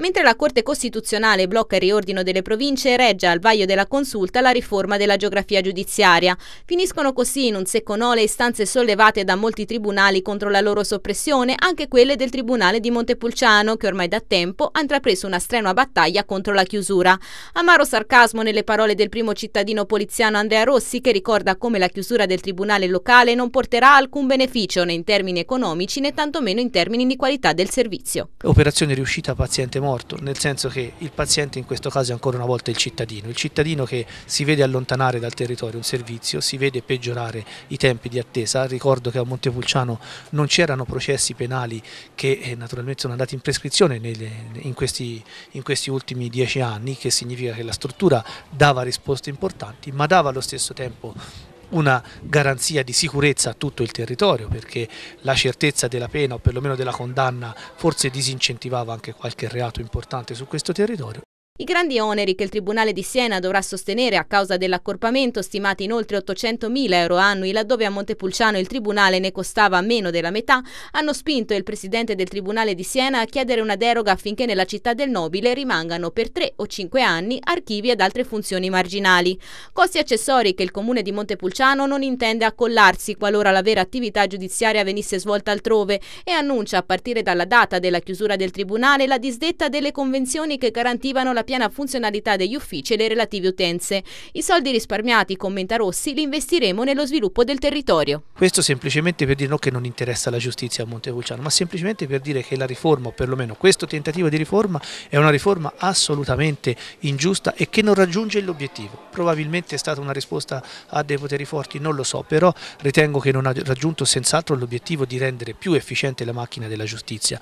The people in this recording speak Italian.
Mentre la Corte Costituzionale blocca il riordino delle province, regge al vaglio della consulta la riforma della geografia giudiziaria. Finiscono così in un secco no le istanze sollevate da molti tribunali contro la loro soppressione, anche quelle del Tribunale di Montepulciano, che ormai da tempo ha intrapreso una strenua battaglia contro la chiusura. Amaro sarcasmo nelle parole del primo cittadino poliziano Andrea Rossi, che ricorda come la chiusura del tribunale locale non porterà alcun beneficio né in termini economici né tantomeno in termini di qualità del servizio. Operazione riuscita paziente morto morto, nel senso che il paziente in questo caso è ancora una volta il cittadino, il cittadino che si vede allontanare dal territorio un servizio, si vede peggiorare i tempi di attesa, ricordo che a Montepulciano non c'erano processi penali che eh, naturalmente sono andati in prescrizione in questi, in questi ultimi dieci anni, che significa che la struttura dava risposte importanti, ma dava allo stesso tempo una garanzia di sicurezza a tutto il territorio perché la certezza della pena o perlomeno della condanna forse disincentivava anche qualche reato importante su questo territorio. I grandi oneri che il Tribunale di Siena dovrà sostenere a causa dell'accorpamento, stimati in oltre 800.000 euro annui, laddove a Montepulciano il Tribunale ne costava meno della metà, hanno spinto il Presidente del Tribunale di Siena a chiedere una deroga affinché nella città del Nobile rimangano per tre o cinque anni archivi ed altre funzioni marginali. Costi accessori che il Comune di Montepulciano non intende accollarsi qualora la vera attività giudiziaria venisse svolta altrove e annuncia a partire dalla data della chiusura del Tribunale la disdetta delle convenzioni che garantivano la piena funzionalità degli uffici e le relative utenze. I soldi risparmiati, commenta Rossi, li investiremo nello sviluppo del territorio. Questo semplicemente per dire non che non interessa la giustizia a Montevulciano, ma semplicemente per dire che la riforma, o perlomeno questo tentativo di riforma, è una riforma assolutamente ingiusta e che non raggiunge l'obiettivo. Probabilmente è stata una risposta a dei poteri forti, non lo so, però ritengo che non ha raggiunto senz'altro l'obiettivo di rendere più efficiente la macchina della giustizia.